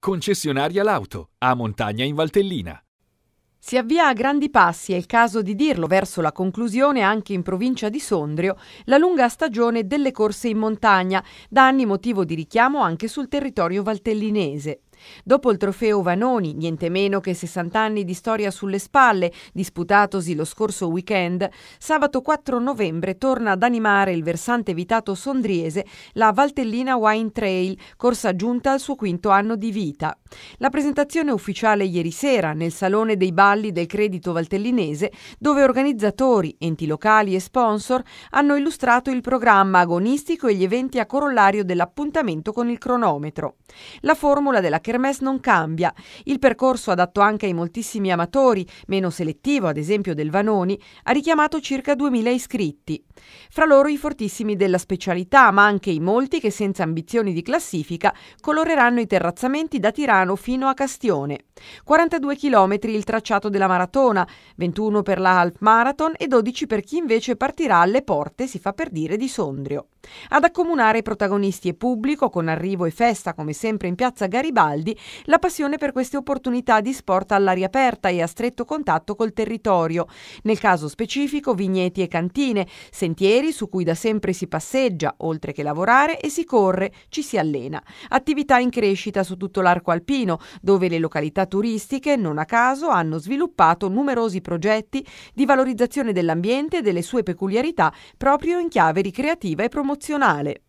Concessionaria Lauto, a Montagna in Valtellina. Si avvia a grandi passi, è il caso di dirlo, verso la conclusione anche in provincia di Sondrio, la lunga stagione delle corse in montagna, da anni motivo di richiamo anche sul territorio valtellinese. Dopo il trofeo Vanoni, niente meno che 60 anni di storia sulle spalle, disputatosi lo scorso weekend, sabato 4 novembre torna ad animare il versante vitato sondriese la Valtellina Wine Trail, corsa giunta al suo quinto anno di vita. La presentazione ufficiale ieri sera nel Salone dei Balli del Credito Valtellinese, dove organizzatori, enti locali e sponsor hanno illustrato il programma agonistico e gli eventi a corollario dell'appuntamento con il cronometro. La formula della kermesse non cambia. Il percorso adatto anche ai moltissimi amatori, meno selettivo ad esempio del Vanoni, ha richiamato circa 2000 iscritti. Fra loro i fortissimi della specialità, ma anche i molti che senza ambizioni di classifica coloreranno i terrazzamenti da Tirano fino a Castione. 42 km il tracciato della maratona, 21 per la half marathon e 12 per chi invece partirà alle porte, si fa per dire, di Sondrio. Ad accomunare protagonisti e pubblico, con arrivo e festa come sempre in piazza Garibaldi, la passione per queste opportunità di sport all'aria aperta e a stretto contatto col territorio, nel caso specifico vigneti e cantine, sentieri su cui da sempre si passeggia, oltre che lavorare, e si corre, ci si allena. Attività in crescita su tutto l'arco alpino, dove le località turistiche, non a caso, hanno sviluppato numerosi progetti di valorizzazione dell'ambiente e delle sue peculiarità proprio in chiave ricreativa e promozionale emozionale,